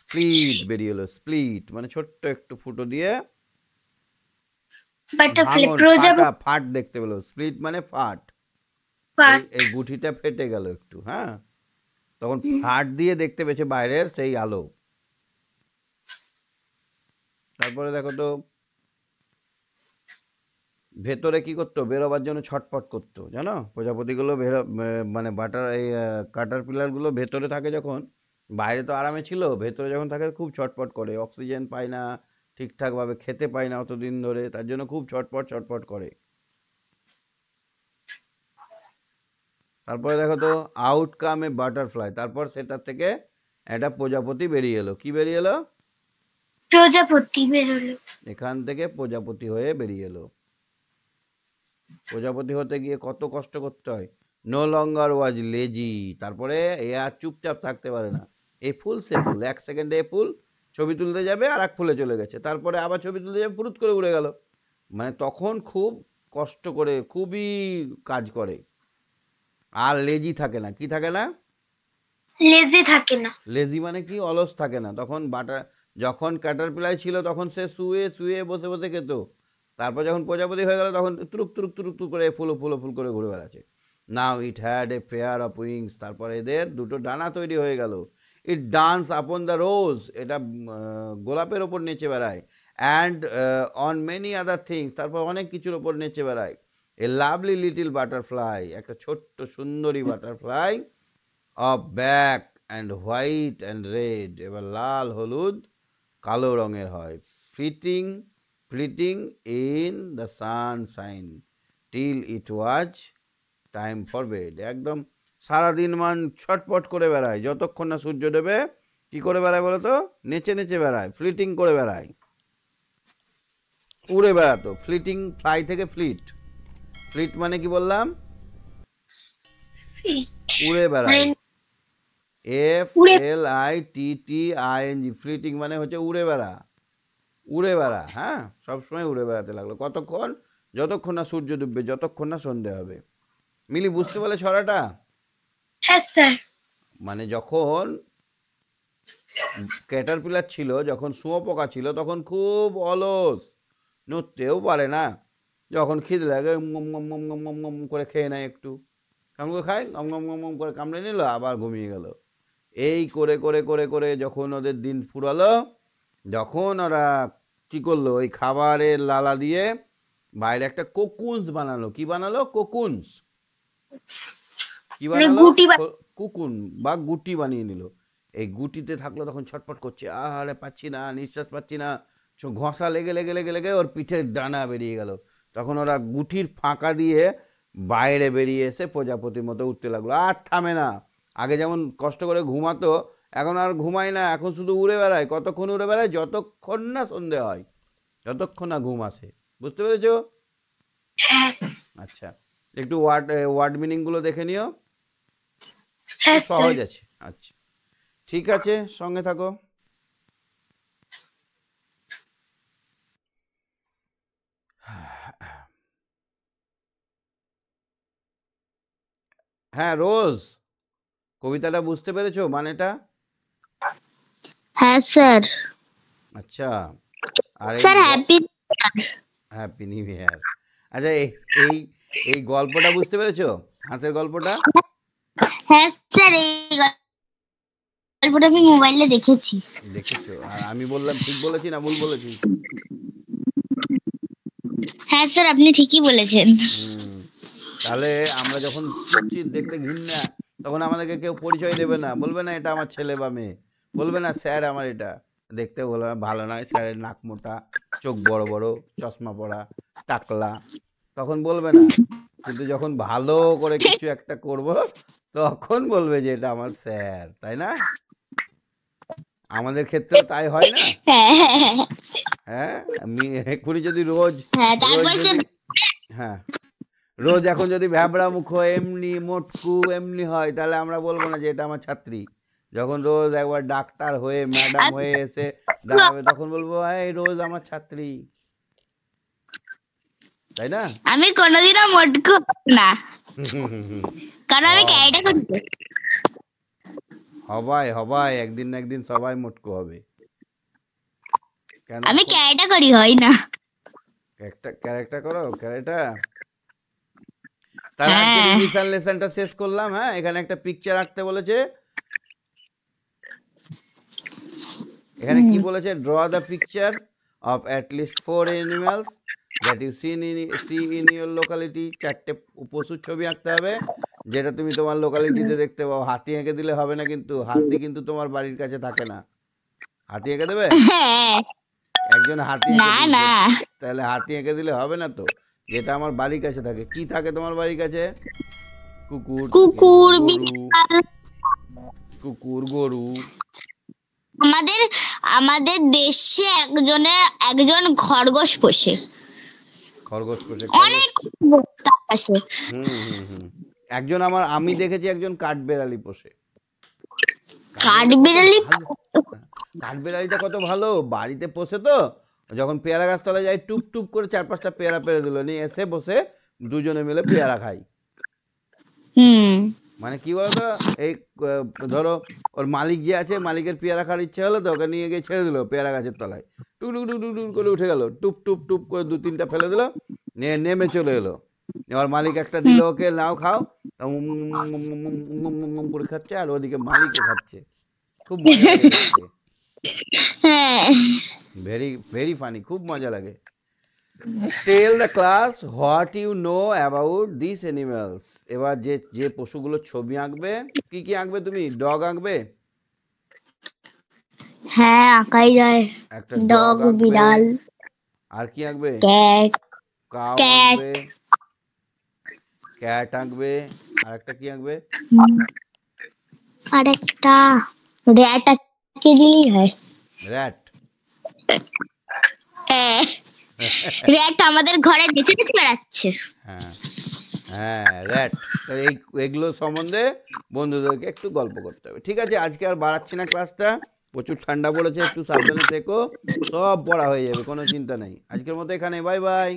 স্প্লিট বেরিয়ে এলো স্প্লিট মানে ছোট্ট একটু ফুটো দিয়ে ফাট দেখতে পেলো স্প্লিট মানে ফাট এই গুটিটা ফেটে গেল একটু হ্যাঁ তখন ফাট দিয়ে দেখতে পেয়েছে বাইরের সেই আলো তারপরে দেখো তো ভেতরে কি করতো বেরোবার জন্য ছটপট করতো জানো প্রজাপতিগুলো বেরো মানে বাটার এই কাটার পিলারগুলো ভেতরে থাকে যখন বাইরে তো আরামে ছিল ভেতরে যখন থাকে খুব ছটপট করে অক্সিজেন পায় না ঠিকঠাকভাবে খেতে পায় না অতদিন ধরে তার জন্য খুব ছটপট ছটপট করে তারপরে দেখো তো আউটকাম এ বাটারফ্লাই তারপর সেটার থেকে একটা প্রজাপতি বেরিয়ে এলো কি বেরিয়ে এলো প্রজাপতি বেরোলো এখান থেকে প্রজাপতি হয়ে বেরিয়ে এলো প্রজাপতি হতে গিয়ে কত কষ্ট করতে হয় নো লঙ্গার ওয়াজ লেজি তারপরে এ আর চুপচাপ থাকতে পারে না এ ফুল সে ফুল এক সেকেন্ডে এ ফুল ছবি তুলতে যাবে আর এক ফুলে চলে গেছে তারপরে আবার ছবি তুলতে যাবে ফুরুত করে উড়ে গেল মানে তখন খুব কষ্ট করে খুবই কাজ করে আর লেজি থাকে না কি থাকে না লেজি থাকে না লেজি মানে কি অলস থাকে না তখন বাটা যখন ক্যাটারপিলাই ছিল তখন সে শুয়ে শুয়ে বসে বসে খেত তারপর যখন প্রজাপতি হয়ে গেল তখন তুরুক তুরুক তুরুক তুরুক করে ফুলো ফুলো ফুল করে ঘুরে বেড়াচ্ছে now it had a fair of wings তারপর এদের দুটো ডানা তৈরি হয়ে গেল ইট ডান্স আপন দ্য রোজ এটা গোলাপের ওপর নেচে বেড়ায় and on many other things তারপর অনেক কিছুর ওপর নেচে বেড়ায় এ লাভলি লিটিল বাটারফ্লাই একটা ছোট্ট সুন্দরী butterfly of back and white and red এবার লাল হলুদ কালো রঙের হয় fitting flitting in the sunshine till it was time for bed একদম সারাদিন মান ছটপট করে বেড়ায় যতক্ষণ না সূর্য দেবে কী করে বেড়ায় বলো তো নেচে নেচে বেড়ায় ফ্লিটিং করে বেড়ায় উড়ে বেড়াতো ফ্লিটিং ফ্লাই থেকে ফ্লিট ফ্লিট মানে কি বললাম উড়ে বেড়ায় F L I T T I N G flitting মানে হচ্ছে উড়ে বেড়া উড়ে বেড়া হ্যাঁ সবসময় উড়ে বেড়াতে লাগলো কতক্ষণ যতক্ষণ না সূর্য ডুববে যতক্ষণ না সন্ধে হবে মিলি বুঝতে পারলে ছড়াটা মানে যখন ক্যাটারপিলার ছিল যখন শুঁয়োপোকা ছিল তখন খুব অলস নড়তেও পারে না যখন খিদে লাগে গম গম করে খেয়ে নেয় একটু কামড়ে খায় গম গম গম গম করে কামড়ে নিল আবার ঘুমিয়ে গেল এই করে করে করে করে যখন ওদের দিন ফুরালো যখন ওরা কী করলো ওই খাবারের লালা দিয়ে বাইরে একটা কোকুন্স বানালো কি বানালো কোকুন্স কি মানে বানালো কুকুন বা গুটি বানিয়ে নিল এই গুটিতে থাকলো তখন ছটপট করছে আহারে পাচ্ছি না নিঃশ্বাস পাচ্ছি না ঘষা লেগে লেগে লেগে লেগে ওর পিঠের ডানা বেরিয়ে গেল তখন ওরা গুটির ফাঁকা দিয়ে বাইরে বেরিয়ে এসে প্রজাপতির মতো উঠতে লাগলো আর থামে না আগে যেমন কষ্ট করে ঘুমাতো এখন আর ঘুমায় না এখন শুধু উড়ে বেড়ায় কতক্ষণ উড়ে বেড়ায় যতক্ষণ না সন্ধে হয় যতক্ষণ না ঘুম আসে বুঝতে পেরেছ হ্যাঁ। আচ্ছা একটু ওয়ার্ড ওয়ার্ড মিনিংগুলো দেখে নিও হ্যাঁ, সহজ আছে আচ্ছা ঠিক আছে সঙ্গে থাকো হ্যাঁ রোজ কবিতাটা বুঝতে পেরেছো মানেটা হ্যাঁ স্যার আচ্ছা আর sir happy happy new year আচ্ছা এই এই গল্পটা বুঝতে পেরেছো হাঁসের গল্পটা হ্যাঁ স্যার এই গল্পটা আমি মোবাইলে দেখেছি দেখেছো আর আমি বললাম ঠিক বলেছি না ভুল বলেছি হ্যাঁ স্যার আপনি ঠিকই বলেছেন তাহলে আমরা যখন দেখতে না তখন আমাদেরকে কেউ পরিচয় দেবে না বলবে না এটা আমার ছেলে বা মেয়ে বলবে না স্যার আমার এটা দেখতে বলবে ভালো নয় স্যারের নাক মোটা চোখ বড় বড় চশমা পরা টাকলা তখন বলবে না কিন্তু যখন ভালো করে কিছু একটা করব তখন বলবে যে এটা আমার স্যার তাই না আমাদের ক্ষেত্রে তাই হয় না হ্যাঁ, হ্যাঁ এক্ষুনি যদি রোজ হ্যাঁ রোজ এখন যদি ভ্যাবড়া মুখ এমনি মোটকু এমনি হয় তাহলে আমরা বলবো না যে এটা আমার ছাত্রী যখন রোজ একবার ডাক্তার হয়ে ম্যাডাম আচ্ছা। হয়ে এসে দাঁড়াবে তখন বলবো এই রোজ আমার ছাত্রী তাই না আমি কোনোদিনও মোটকু না কারণ আমি ক্যারিটা করি হবাই হবাই একদিন না একদিন সবাই মোটকু হবে আমি ক্যারিটা করি হয় না একটা ক্যারেক্টার করো ক্যারেক্টার তার হ্যাঁ। আজকে লেসনটা শেষ করলাম হ্যাঁ এখানে একটা পিকচার আঁকতে বলেছে এখানে কি বলেছে draw the picture of at least four animals that you seen in see in your locality চারটে পশুর ছবি আঁকতে হবে যেটা তুমি তোমার লোকালিটিতে দেখতে পাও হাতি এঁকে দিলে হবে না কিন্তু হাতি কিন্তু তোমার বাড়ির কাছে থাকে না হাতি এঁকে দেবে হ্যাঁ। একজন হাতি তাহলে হাতি এঁকে দিলে হবে না তো যেটা আমার বাড়ির কাছে থাকে কি থাকে তোমার বাড়ির কাছে কুকুর কুকুর বিড়াল কুকুর গরু আমাদের আমাদের দেশে একজনে একজন খরগোশ পোষে খরগোশ পোষে অনেক তার পাশে একজন আমার আমি দেখেছি একজন কাঠবেড়ালি পোষে কাঠবেড়ালি কাঠবেড়ালিটা কত ভালো বাড়িতে পোষে তো যখন পেয়ারা গাছতলায় যাই টুপ টুপ করে চার পাঁচটা পেয়ারা পেরে দিল নিয়ে এসে বসে দুজনে মিলে পেয়ারা খাই মানে কি বলতো এই ধরো ওর মালিক যে আছে মালিকের পেয়ারা খাওয়ার ইচ্ছে হলো তো ওকে নিয়ে গিয়ে ছেড়ে দিলো পেয়ারা গাছের তলায় টুক টুক টুক টুক করে উঠে গেল টুপ টুপ টুপ করে দু তিনটা ফেলে দিল নিয়ে নেমে চলে এলো এবার মালিক একটা দিল ওকে নাও খাও করে খাচ্ছে আর ওদিকে মালিকও খাচ্ছে খুব মজা very very funny khub maza lage tell the class what you know about these animals এবার যে যে পশুগুলো ছবি আঁকবে কি কি আঁকবে তুমি ডগ আঁকবে হ্যাঁ আঁকাই যায় একটা ডগ বিড়াল আর কি আঁকবে ক্যাট কাউ আঁকবে ক্যাট আঁকবে আর একটা কি আঁকবে আর একটা র্যাট কে দিলেই হয় র্যাট র্যাট আমাদের ঘরে নেচে নেচে বেড়াচ্ছে হ্যাঁ হ্যাঁ র্যাট এই এগুলো সম্বন্ধে বন্ধুদেরকে একটু গল্প করতে হবে ঠিক আছে আজকে আর বাড়াচ্ছি না ক্লাসটা প্রচুর ঠান্ডা পড়েছে একটু সাবধানে থেকো সব পড়া হয়ে যাবে কোনো চিন্তা নেই আজকের মতো এখানে বাই বাই